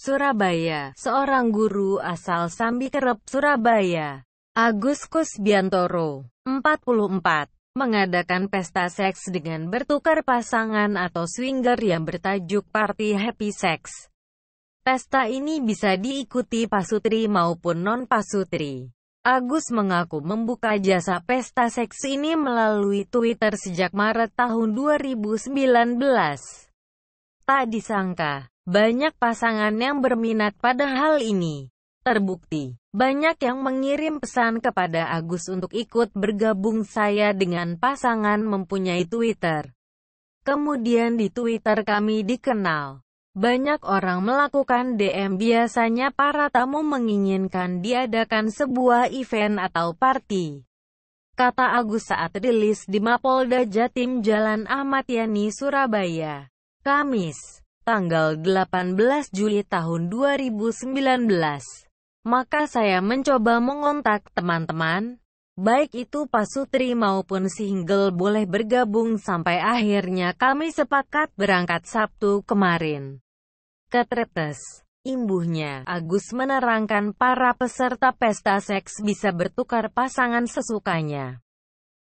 Surabaya, seorang guru asal Sambi Kerep Surabaya, Agus Kusbiantoro, 44, mengadakan pesta seks dengan bertukar pasangan atau swinger yang bertajuk Party Happy Sex. Pesta ini bisa diikuti pasutri maupun non-pasutri. Agus mengaku membuka jasa pesta seks ini melalui Twitter sejak Maret tahun 2019. Tak disangka, banyak pasangan yang berminat pada hal ini. Terbukti, banyak yang mengirim pesan kepada Agus untuk ikut bergabung saya dengan pasangan mempunyai Twitter. Kemudian di Twitter kami dikenal. Banyak orang melakukan DM biasanya para tamu menginginkan diadakan sebuah event atau party. Kata Agus saat rilis di Mapolda Jatim Jalan Ahmad Yani, Surabaya. Kamis, tanggal 18 Juli tahun 2019. Maka saya mencoba mengontak teman-teman, baik itu Pak Sutri maupun single boleh bergabung sampai akhirnya kami sepakat berangkat Sabtu kemarin. Ketretes, Imbuhnya, Agus menerangkan para peserta pesta seks bisa bertukar pasangan sesukanya.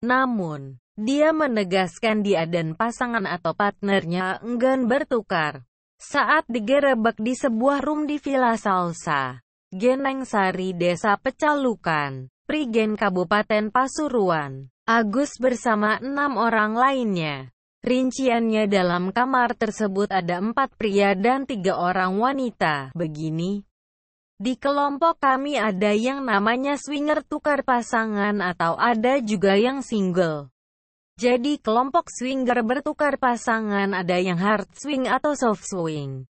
Namun, dia menegaskan dia dan pasangan atau partnernya enggan bertukar. Saat digerebek di sebuah room di Villa Salsa, Geneng Sari Desa Pecalukan, Prigen Kabupaten Pasuruan, Agus bersama enam orang lainnya. Rinciannya dalam kamar tersebut ada empat pria dan tiga orang wanita. Begini, di kelompok kami ada yang namanya swinger tukar pasangan atau ada juga yang single. Jadi kelompok swinger bertukar pasangan ada yang hard swing atau soft swing.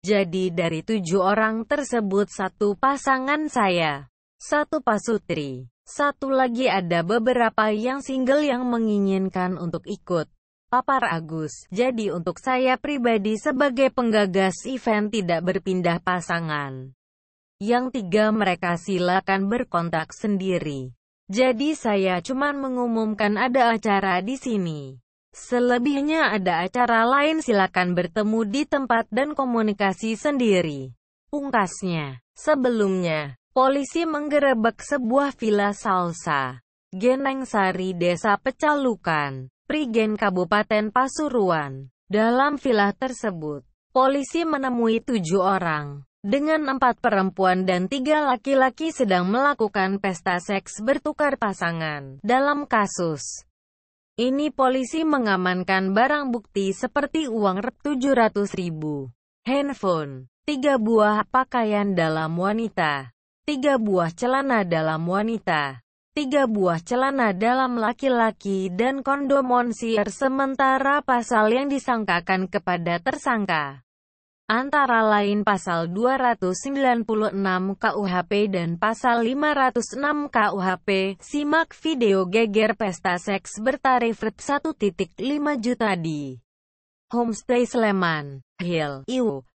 Jadi dari tujuh orang tersebut satu pasangan saya, satu pasutri, satu lagi ada beberapa yang single yang menginginkan untuk ikut. Papar Agus, jadi untuk saya pribadi sebagai penggagas event tidak berpindah pasangan. Yang tiga mereka silakan berkontak sendiri. Jadi saya cuma mengumumkan ada acara di sini. Selebihnya ada acara lain silakan bertemu di tempat dan komunikasi sendiri. Pungkasnya, sebelumnya, polisi menggerebek sebuah villa salsa. Geneng Sari Desa Pecalukan, Prigen Kabupaten Pasuruan. Dalam villa tersebut, polisi menemui tujuh orang dengan empat perempuan dan tiga laki-laki sedang melakukan pesta seks bertukar pasangan. Dalam kasus ini polisi mengamankan barang bukti seperti uang Rp700.000, handphone, tiga buah pakaian dalam wanita, tiga buah celana dalam wanita, tiga buah celana dalam laki-laki dan kondom monsier sementara pasal yang disangkakan kepada tersangka antara lain pasal 296 KUHP dan pasal 506 KUHP. Simak video geger pesta seks bertarif 1.5 juta di Homestay Sleman Hill, Iwo.